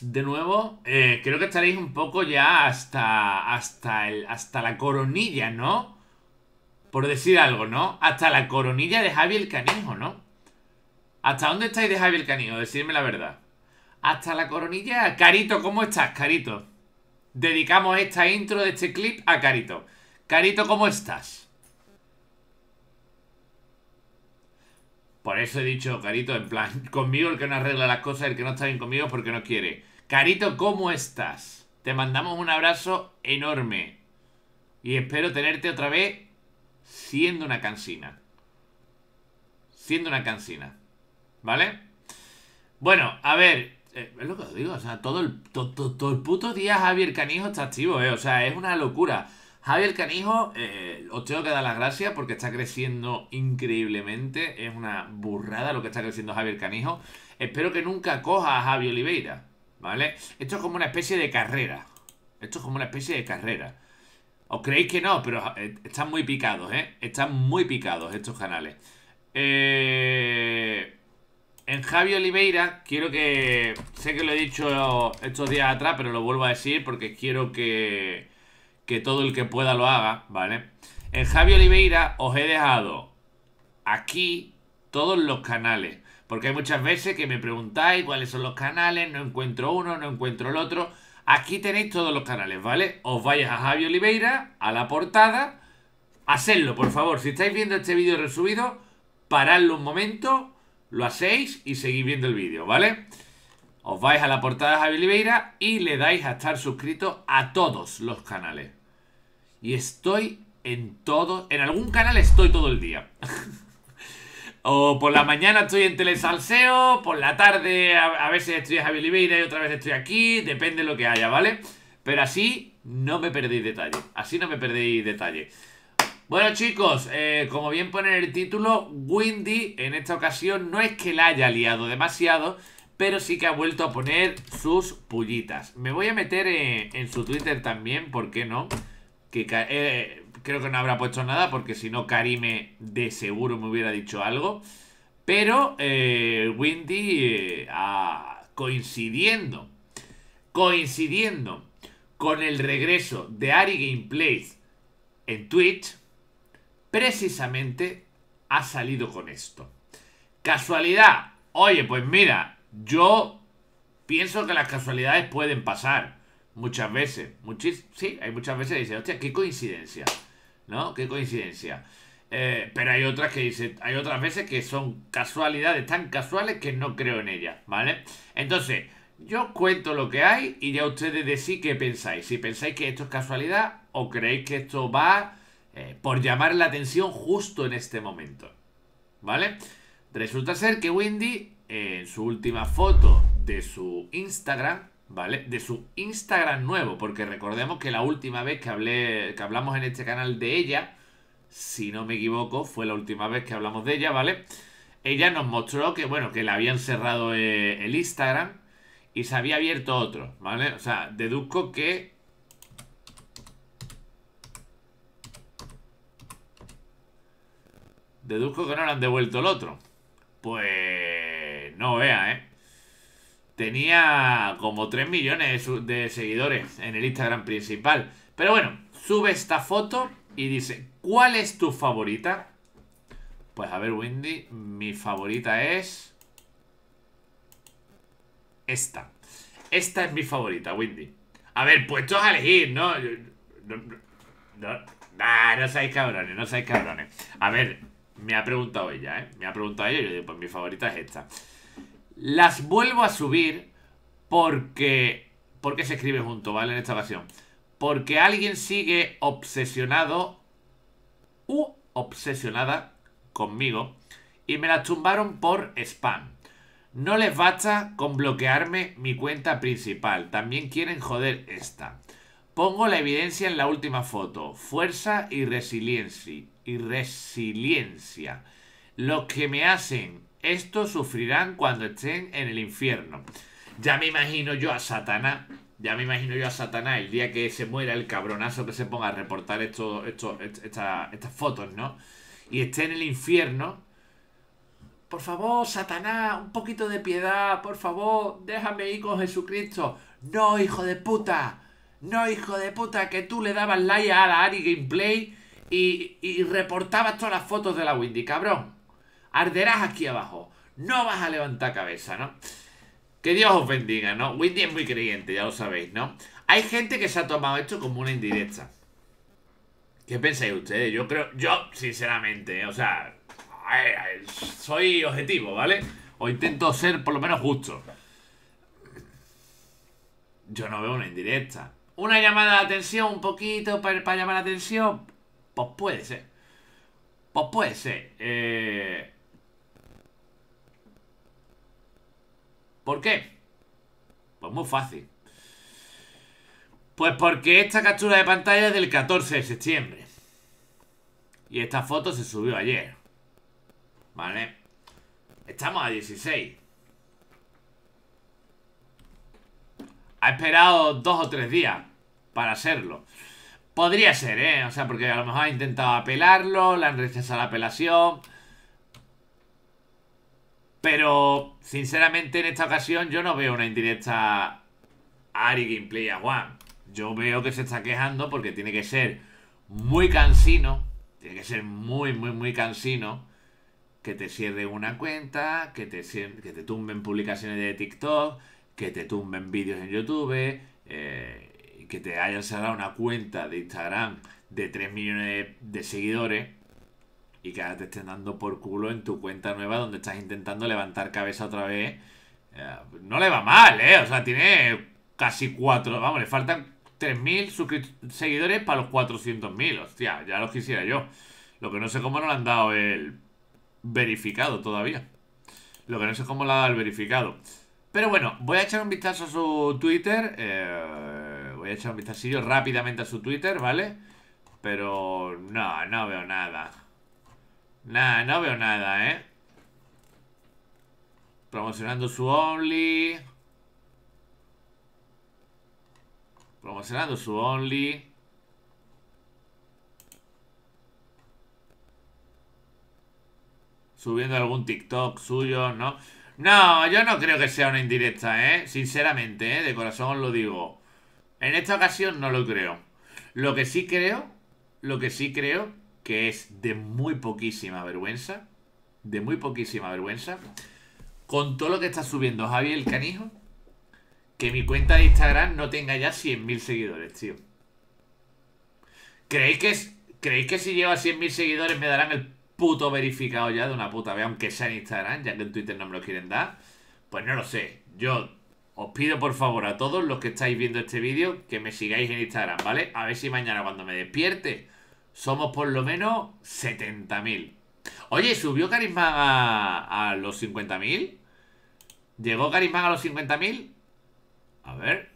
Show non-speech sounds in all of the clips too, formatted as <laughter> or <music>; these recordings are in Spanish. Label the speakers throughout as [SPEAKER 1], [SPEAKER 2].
[SPEAKER 1] de nuevo. Eh, creo que estaréis un poco ya hasta, hasta, el, hasta la coronilla, ¿no? Por decir algo, ¿no? Hasta la coronilla de Javi el Canijo, ¿no? ¿Hasta dónde estáis de Javi el Canijo? Decidme la verdad. Hasta la coronilla. Carito, ¿cómo estás, Carito? Dedicamos esta intro de este clip a Carito. Carito, ¿cómo estás? Por eso he dicho, Carito, en plan, <laughs> conmigo el que no arregla las cosas, el que no está bien conmigo porque no quiere. Carito, ¿cómo estás? Te mandamos un abrazo enorme. Y espero tenerte otra vez siendo una cansina. Siendo una cansina. ¿Vale? Bueno, a ver, eh, es lo que os digo, o sea, todo el, todo el puto día Javier Canijo está activo, eh, o sea, es una locura. Javier Canijo, eh, os tengo que dar las gracias porque está creciendo increíblemente. Es una burrada lo que está creciendo Javier Canijo. Espero que nunca coja a Javi Oliveira, ¿vale? Esto es como una especie de carrera. Esto es como una especie de carrera. Os creéis que no, pero eh, están muy picados, ¿eh? Están muy picados estos canales. Eh, en Javi Oliveira, quiero que... Sé que lo he dicho estos días atrás, pero lo vuelvo a decir porque quiero que que todo el que pueda lo haga, ¿vale? En eh, Javi Oliveira os he dejado aquí todos los canales. Porque hay muchas veces que me preguntáis cuáles son los canales, no encuentro uno, no encuentro el otro. Aquí tenéis todos los canales, ¿vale? Os vais a Javi Oliveira, a la portada. Hacedlo, por favor. Si estáis viendo este vídeo resubido, paradlo un momento, lo hacéis y seguís viendo el vídeo, ¿vale? Os vais a la portada de Javi Oliveira y le dais a estar suscrito a todos los canales. Y estoy en todo... En algún canal estoy todo el día. <laughs> o por la mañana estoy en Telesalseo, por la tarde a, veces estoy en Javi y otra vez estoy aquí. Depende de lo que haya, ¿vale? Pero así no me perdéis detalle. Así no me perdéis detalle. Bueno chicos, eh, como bien pone el título, Windy en esta ocasión no es que la haya liado demasiado, pero sí que ha vuelto a poner sus pullitas. Me voy a meter en su Twitter también, ¿por qué no? que eh, creo que no habrá puesto nada porque si no Karime de seguro me hubiera dicho algo. Pero eh, Windy eh, ah, coincidiendo, coincidiendo con el regreso de Ari Gameplay en Twitch, precisamente ha salido con esto. Casualidad. Oye, pues mira, yo pienso que las casualidades pueden pasar. Muchas veces, sí, hay muchas veces que dicen, hostia, qué coincidencia, ¿no? Qué coincidencia. Eh, pero hay otras que dice, hay otras veces que son casualidades tan casuales que no creo en ellas, ¿vale? Entonces, yo cuento lo que hay y ya ustedes decís qué pensáis. Si pensáis que esto es casualidad o creéis que esto va eh, por llamar la atención justo en este momento, ¿vale? Resulta ser que Wendy, en su última foto de su Instagram, ¿vale? De su Instagram nuevo, porque recordemos que la última vez que, hablé, que hablamos en este canal de ella, si no me equivoco, fue la última vez que hablamos de ella, ¿vale? Ella nos mostró que, bueno, que le habían cerrado eh, el Instagram y se había abierto otro, ¿vale? O sea, deduzco que... Deduzco que no le han devuelto el otro. Pues... no vea, ¿eh? tenía como 3 millones de seguidores en el Instagram principal. Pero bueno, sube esta foto y dice, ¿cuál es tu favorita? Pues a ver, Windy, mi favorita es... Esta. Esta es mi favorita, Windy A ver, puestos a elegir, ¿no? No, no, no, no seáis cabrones, no sois cabrones. A ver, me ha preguntado ella, ¿eh? Me ha preguntado ella y yo digo, pues mi favorita es esta. Las vuelvo a subir porque... Porque se escribe junto, ¿vale? En esta ocasión. Porque alguien sigue obsesionado u obsesionada conmigo y me las tumbaron por spam. No les basta con bloquearme mi cuenta principal, también quieren joder esta. Pongo la evidencia en la última foto, fuerza y resiliencia. Y resiliencia. Los que me hacen estos sufrirán cuando estén en el infierno. Ya me imagino yo a Satanás. Ya me imagino yo a Satanás el día que se muera el cabronazo que se ponga a reportar esto, esto, estas fotos, ¿no? Y esté en el infierno. Por favor, Satanás, un poquito de piedad, por favor, déjame ir con Jesucristo. No, hijo de puta. No, hijo de puta, que tú le dabas like a la Ari Gameplay y, y reportabas todas las fotos de la Windy, cabrón arderás aquí abajo, no vas a levantar cabeza, ¿no? Que Dios os bendiga, ¿no? Windy es muy creyente, ya lo sabéis, ¿no? Hay gente que se ha tomado esto como una indirecta. ¿Qué pensáis ustedes? Yo creo, yo, sinceramente, ¿eh? o sea, soy objetivo, ¿vale? O intento ser por lo menos justo. Yo no veo una indirecta. ¿Una llamada de atención un poquito para, para llamar la atención? Pues puede ser. Pues puede ser. Eh, ¿Por qué? Pues muy fácil. Pues porque esta captura de pantalla es del 14 de septiembre. Y esta foto se subió ayer. ¿Vale? Estamos a 16. Ha esperado dos o tres días para hacerlo. Podría ser, ¿eh? O sea, porque a lo mejor ha intentado apelarlo, le han rechazado la apelación... Pero, sinceramente, en esta ocasión yo no veo una indirecta a Ari Gameplay a Juan. Yo veo que se está quejando porque tiene que ser muy cansino. Tiene que ser muy, muy, muy cansino. Que te cierre una cuenta, que te, que te tumben publicaciones de TikTok, que te tumben vídeos en YouTube, eh, que te hayan cerrado una cuenta de Instagram de 3 millones de seguidores y que ahora te estén dando por culo en tu cuenta nueva donde estás intentando levantar cabeza otra vez. Eh, no le va mal, ¿eh? O sea, tiene casi cuatro... Vamos, le faltan 3.000 seguidores para los 400.000. Hostia, ya los quisiera yo. Lo que no sé cómo no le han dado el verificado todavía. Lo que no sé cómo le ha dado el verificado. Pero bueno, voy a echar un vistazo a su Twitter. Eh, voy a echar un vistazo rápidamente a su Twitter, ¿vale? Pero no, no veo nada. Nada, no veo nada, ¿eh? Promocionando su Only. Promocionando su Only. Subiendo algún TikTok suyo, ¿no? No, yo no creo que sea una indirecta, ¿eh? Sinceramente, ¿eh? De corazón lo digo. En esta ocasión no lo creo. Lo que sí creo, lo que sí creo que es de muy poquísima vergüenza, de muy poquísima vergüenza, con todo lo que está subiendo Javi el Canijo, que mi cuenta de Instagram no tenga ya 100.000 seguidores, tío. ¿Creéis que, ¿Creéis que si llevo a 100.000 seguidores me darán el puto verificado ya de una puta vez, aunque sea en Instagram, ya que en Twitter no me lo quieren dar? Pues no lo sé. Yo os pido por favor a todos los que estáis viendo este vídeo que me sigáis en Instagram, ¿vale? A ver si mañana cuando me despierte somos por lo menos 70.000. Oye, ¿subió Carisma a, los 50.000? ¿Llegó Carisma a los 50.000? A ver.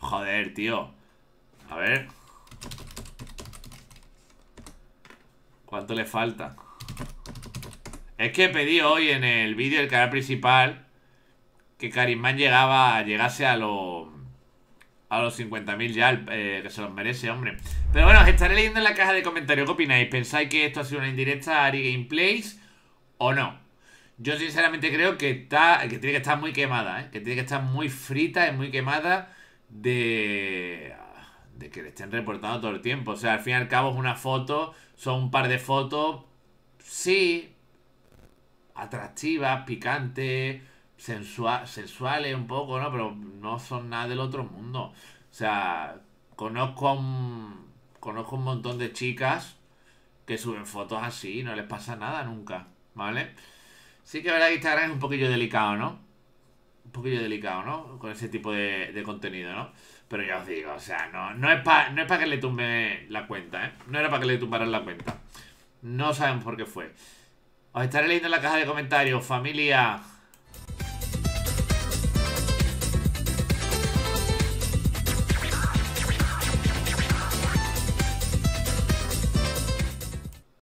[SPEAKER 1] Joder, tío. A ver. ¿Cuánto le falta? Es que pedí hoy en el vídeo del canal principal que Karimán llegaba, llegase a los a los 50.000 ya, eh, que se los merece, hombre. Pero bueno, os estaré leyendo en la caja de comentarios. ¿Qué opináis? ¿Pensáis que esto ha sido una indirecta a Ari Gameplays o no? Yo sinceramente creo que, está, que tiene que estar muy quemada, ¿eh? que tiene que estar muy frita y muy quemada de, de que le estén reportando todo el tiempo. O sea, al fin y al cabo es una foto, son un par de fotos, sí, atractivas, picantes sensual, un poco, ¿no? Pero no son nada del otro mundo. O sea, conozco un, conozco un montón de chicas que suben fotos así no les pasa nada nunca, ¿vale? Sí que verdad que Instagram es un poquillo delicado, ¿no? Un poquillo delicado, ¿no? Con ese tipo de, contenido, ¿no? Pero ya os digo, o sea, no, no es para no es para que le tumbe la cuenta, ¿eh? No era para que le tumbaran la cuenta. No saben por qué fue. Os estaré leyendo en la caja de comentarios, familia.